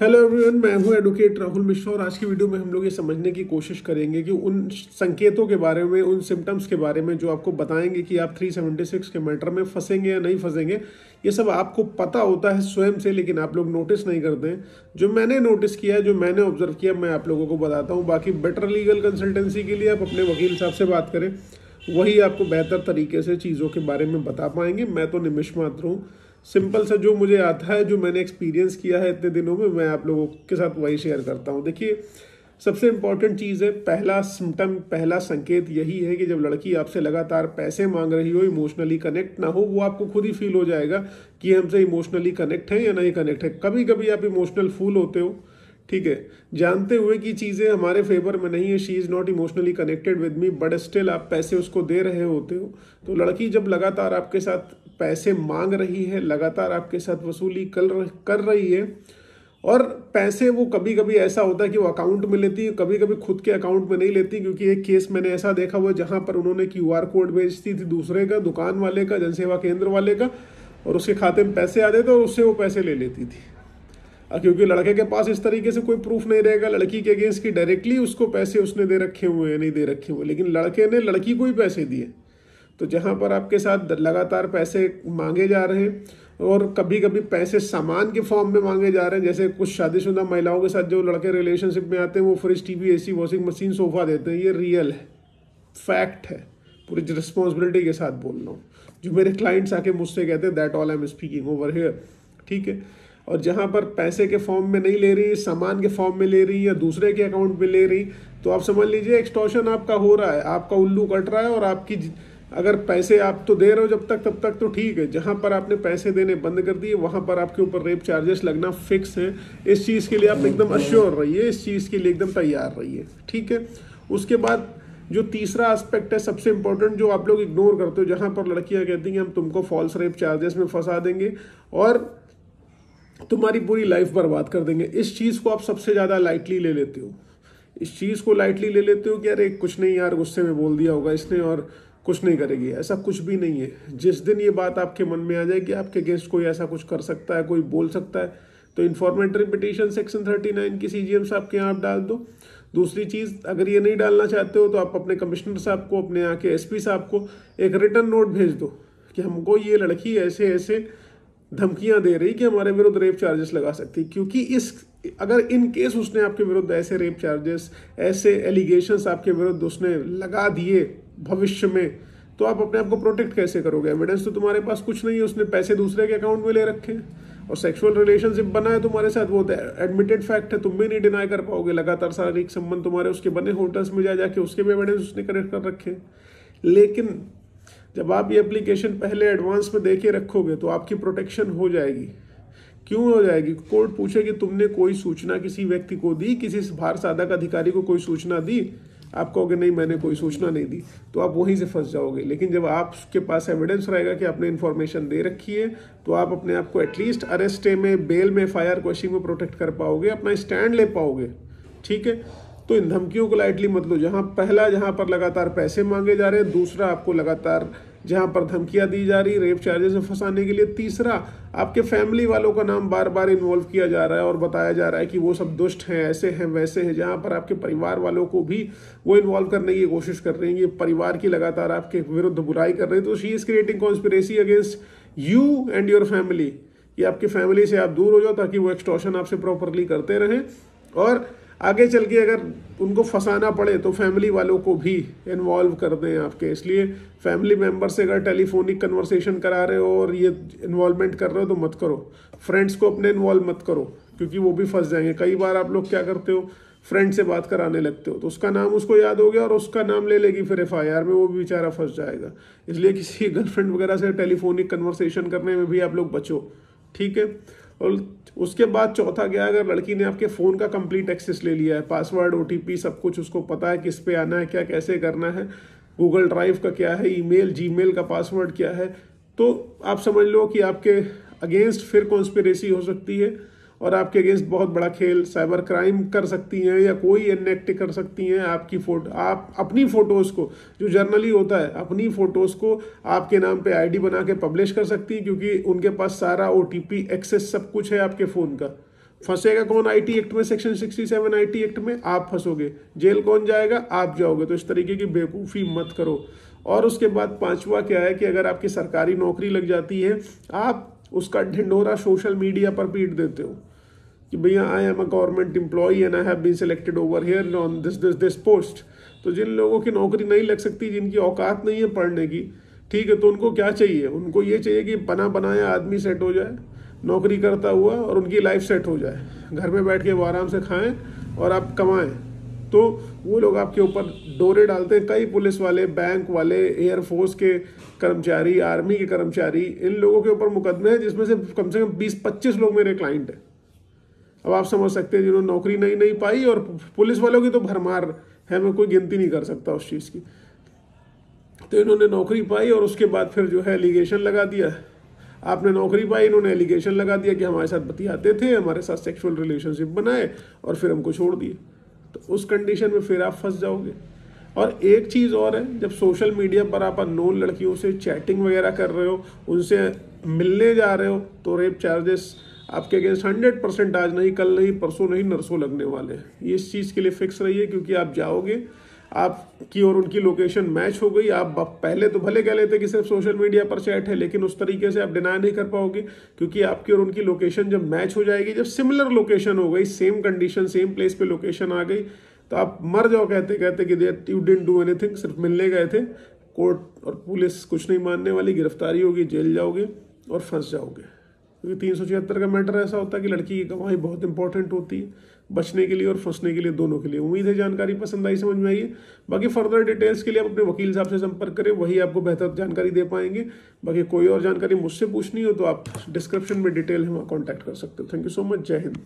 Hello everyone मैं हूं advocate Rahul Mishra और आज की वीडियो में हम लोग ये समझने की कोशिश करेंगे कि उन संकेतों के बारे में उन सिम्टम्स के बारे में जो आपको बताएंगे कि आप 376 के मैटर में फंसेंगे या नहीं फंसेंगे ये सब आपको पता होता है स्वयं से लेकिन आप लोग नोटिस नहीं करते हैं जो मैंने नोटिस किया जो मैंने ऑब्जर्व किया मैं आप लोगों को बताता हूँ बाकी बेटर लीगल कंसल्टेंसी के लिए आप अपने वकील साहब से बात करें वही आपको बेहतर तरीके से चीज़ों के बारे में बता पाएंगे मैं तो निमिष मात्र हूँ सिंपल सा जो मुझे आता है जो मैंने एक्सपीरियंस किया है इतने दिनों में मैं आप लोगों के साथ वही शेयर करता हूँ देखिए सबसे इम्पॉर्टेंट चीज़ है पहला सिम्टम पहला संकेत यही है कि जब लड़की आपसे लगातार पैसे मांग रही हो इमोशनली कनेक्ट ना हो वो आपको खुद ही फील हो जाएगा कि हमसे इमोशनली कनेक्ट है या नहीं कनेक्ट है कभी कभी आप इमोशनल फूल होते हो ठीक है जानते हुए कि चीज़ें हमारे फेवर में नहीं है she is not emotionally connected with me but still आप पैसे उसको दे रहे होते हो तो लड़की जब लगातार आपके साथ पैसे मांग रही है लगातार आपके साथ वसूली कर कर रही है और पैसे वो कभी कभी ऐसा होता है कि वो अकाउंट में लेती है कभी कभी खुद के अकाउंट में नहीं लेती क्योंकि एक केस मैंने ऐसा देखा हुआ जहाँ पर उन्होंने क्यू आर कोड भेजती थी दूसरे का दुकान वाले का जनसेवा केंद्र वाले का और उसके खाते में पैसे आते थे और उससे वो पैसे ले लेती थी क्योंकि लड़के के पास इस तरीके से कोई प्रूफ नहीं रहेगा लड़की के अगेंस्ट की डायरेक्टली उसको पैसे उसने दे रखे हुए हैं नहीं दे रखे हुए लेकिन लड़के ने लड़की को ही पैसे दिए तो जहाँ पर आपके साथ लगातार पैसे मांगे जा रहे हैं और कभी कभी पैसे सामान के फॉर्म में मांगे जा रहे हैं जैसे कुछ शादीशुदा महिलाओं के साथ जो लड़के रिलेशनशिप में आते हैं वो fridge T V A C washing machine sofa देते हैं ये रियल है फैक्ट है पूरी रिस्पॉन्सिबिलिटी के साथ बोल रहा हूँ जो मेरे क्लाइंट्स आके मुझसे कहते हैं that all I am speaking over here ठीक है और जहाँ पर पैसे के फॉर्म में नहीं ले रही सामान के फॉर्म में ले रही या दूसरे के अकाउंट में ले रही तो आप समझ लीजिए एक्सटोशन आपका हो रहा है आपका उल्लू कट रहा है और आपकी अगर पैसे आप तो दे रहे हो जब तक तब तक तो ठीक है जहाँ पर आपने पैसे देने बंद कर दिए वहाँ पर आपके ऊपर रेप चार्जेस लगना फिक्स है इस चीज़ के लिए आप हम्म, एकदम अश्योर हम्म। रहिए इस चीज़ के लिए एकदम तैयार रहिए ठीक है उसके बाद जो तीसरा एस्पेक्ट है सबसे इंपॉर्टेंट जो आप लोग इग्नोर करते हो जहाँ पर लड़कियाँ कहती हैं हम तुमको फॉल्स रेप चार्जेस में फंसा देंगे और तुम्हारी पूरी लाइफ बर्बाद कर देंगे इस चीज़ को आप सबसे ज़्यादा लाइटली ले लेते हो इस चीज़ को लाइटली ले लेते हो कि अरे कुछ नहीं यार गुस्से में बोल दिया होगा इसने और कुछ नहीं करेगी ऐसा कुछ भी नहीं है जिस दिन ये बात आपके मन में आ जाए कि आपके अगेंस्ट कोई ऐसा कुछ कर सकता है कोई बोल सकता है तो informatory petition section thirty nine की सी जी एम साहब के यहाँ आप डाल दो दूसरी चीज़ अगर ये नहीं डालना चाहते हो तो आप अपने कमिश्नर साहब को अपने यहाँ के एस साहब को एक रिटर्न नोट भेज दो कि हमको ये लड़की ऐसे ऐसे धमकियां दे रही कि हमारे विरुद्ध रेप चार्जेस लगा सकती क्योंकि इस अगर इन केस उसने आपके विरुद्ध ऐसे रेप चार्जेस ऐसे एलिगेशंस आपके विरुद्ध उसने लगा दिए भविष्य में तो आप अपने आप को प्रोटेक्ट कैसे करोगे एविडेंस तो तुम्हारे पास कुछ नहीं है उसने पैसे दूसरे के अकाउंट में ले रखे और सेक्सुअल रिलेशनशिप बना है तुम्हारे साथ वो एडमिटेड फैक्ट है तुम भी नहीं डिनाई कर पाओगे लगातार शारीरिक संबंध तुम्हारे उसके बने होटल्स में जा जाके उसके भी एविडेंस उसने कलेक्ट कर रखे लेकिन जब आप ये एप्लीकेशन पहले एडवांस में दे के रखोगे तो आपकी प्रोटेक्शन हो जाएगी क्यों हो जाएगी कोर्ट पूछे कि तुमने कोई सूचना किसी व्यक्ति को दी किसी भार साधक अधिकारी को कोई सूचना दी आप कहोगे नहीं मैंने कोई सूचना नहीं दी तो आप वहीं से फंस जाओगे लेकिन जब आपके पास एविडेंस रहेगा कि आपने इन्फॉर्मेशन दे रखी है तो आप अपने आप को एटलीस्ट अरेस्टे में बेल में एफ आई आर क्वेश्चन में प्रोटेक्ट कर पाओगे अपना स्टैंड ले पाओगे ठीक है तो इन धमकियों को लाइटली मत लो जहाँ पहला जहाँ पर लगातार पैसे मांगे जा रहे हैं दूसरा आपको लगातार जहाँ पर धमकियाँ दी जा रही रेप चार्जेस में फंसाने के लिए तीसरा आपके फैमिली वालों का नाम बार बार इन्वॉल्व किया जा रहा है और बताया जा रहा है कि वो सब दुष्ट हैं ऐसे हैं वैसे हैं जहाँ पर आपके परिवार वालों को भी वो इन्वॉल्व करने की कोशिश कर रहे हैं ये परिवार की लगातार आपके विरुद्ध बुराई कर रही है तो she is creating conspiracy against you and your family ये आपकी फैमिली से आप दूर हो जाओ ताकि वो एक्सटॉशन आपसे प्रॉपरली करते रहें और आगे चल के अगर उनको फंसाना पड़े तो फैमिली वालों को भी इन्वॉल्व कर दें आपके इसलिए फैमिली मेम्बर से अगर टेलीफोनिक कन्वर्सेशन करा रहे हो और ये इन्वॉल्वमेंट कर रहे हो तो मत करो फ्रेंड्स को अपने इन्वॉल्व मत करो क्योंकि वो भी फंस जाएंगे कई बार आप लोग क्या करते हो फ्रेंड से बात कराने लगते हो तो उसका नाम उसको याद हो गया और उसका नाम ले लेगी फिर एफ आई आर में वो भी बेचारा फंस जाएगा इसलिए किसी गर्लफ्रेंड वगैरह से टेलीफोनिक कन्वर्सेशन करने में भी आप लोग बचो ठीक है और उसके बाद चौथा गया अगर लड़की ने आपके फ़ोन का कंप्लीट एक्सेस ले लिया है पासवर्ड ओ सब कुछ उसको पता है किस पे आना है क्या कैसे करना है गूगल ड्राइव का क्या है ईमेल जीमेल का पासवर्ड क्या है तो आप समझ लो कि आपके अगेंस्ट फिर कॉन्स्पेरेसी हो सकती है और आपके अगेंस्ट बहुत बड़ा खेल साइबर क्राइम कर सकती हैं या कोई एक्ट कर सकती हैं आपकी फ़ोटो आप अपनी फ़ोटोज़ को जो जर्नली होता है अपनी फ़ोटोज़ को आपके नाम पे आईडी बना के पब्लिश कर सकती हैं क्योंकि उनके पास सारा ओ एक्सेस सब कुछ है आपके फ़ोन का फंसेगा कौन आईटी एक्ट में सेक्शन 67 आईटी एक्ट में आप फंसोगे जेल कौन जाएगा आप जाओगे तो इस तरीके की बेवकूफ़ी मत करो और उसके बाद पांचवा क्या है कि अगर आपकी सरकारी नौकरी लग जाती है आप उसका ढिंढोरा सोशल मीडिया पर पीट देते हो कि भैया I am a government employee and I have been selected over here on this this this post तो जिन लोगों की नौकरी नहीं लग सकती जिनकी औकात नहीं है पढ़ने की ठीक है तो उनको क्या चाहिए उनको ये चाहिए कि बना बनाया आदमी सेट हो जाए नौकरी करता हुआ और उनकी लाइफ सेट हो जाए घर में बैठ के वो आराम से खाएं और आप कमाएं तो वो लोग आपके ऊपर डोरे डालते हैं कई पुलिस वाले बैंक वाले एयरफोर्स के कर्मचारी आर्मी के कर्मचारी इन लोगों के ऊपर मुकदमे हैं जिसमें से कम से कम बीस पच्चीस लोग मेरे क्लाइंट हैं अब आप समझ सकते हैं जिन्होंने नौकरी नहीं नहीं पाई और पुलिस वालों की तो भरमार है मैं कोई गिनती नहीं कर सकता उस चीज़ की तो इन्होंने नौकरी पाई और उसके बाद फिर जो है एलिगेशन लगा दिया आपने नौकरी पाई इन्होंने एलिगेशन लगा दिया कि हमारे साथ बतियाते थे हमारे साथ सेक्सुअल रिलेशनशिप बनाए और फिर हमको छोड़ दिए तो उस कंडीशन में फिर आप फंस जाओगे और एक चीज़ और है जब सोशल मीडिया पर आप अनोन लड़कियों से चैटिंग वगैरह कर रहे हो उनसे मिलने जा रहे हो तो रेप चार्जेस आपके अगेंस्ट हंड्रेड परसेंट आज नहीं कल नहीं परसों नहीं नरसों लगने वाले हैं ये इस चीज़ के लिए फिक्स रहिए क्योंकि आप जाओगे आपकी और उनकी लोकेशन मैच हो गई आप पहले तो भले कह लेते कि सिर्फ सोशल मीडिया पर चैट है लेकिन उस तरीके से आप डिनाई नहीं कर पाओगे क्योंकि आपकी और उनकी लोकेशन जब मैच हो जाएगी जब सिमिलर लोकेशन हो गई सेम कंडीशन सेम प्लेस पे लोकेशन आ गई तो आप मर जाओ कहते कहते कि that you didn't do any सिर्फ मिलने गए थे कोर्ट और पुलिस कुछ नहीं मानने वाली गिरफ्तारी होगी जेल जाओगे और फंस जाओगे क्योंकि तीन सौ छिहत्तर का मैटर ऐसा होता है कि लड़की की गवाही बहुत इंपॉर्टेंट होती है बचने के लिए और फंसने के लिए दोनों के लिए उम्मीद है जानकारी पसंद आई समझ में आई है बाकी फर्दर डिटेल्स के लिए आप अपने वकील साहब से संपर्क करें वही आपको बेहतर जानकारी दे पाएंगे बाकी कोई और जानकारी मुझसे पूछनी हो तो आप डिस्क्रिप्शन में डिटेल वहाँ कॉन्टैक्ट कर सकते हो थैंक यू सो मच जय हिंद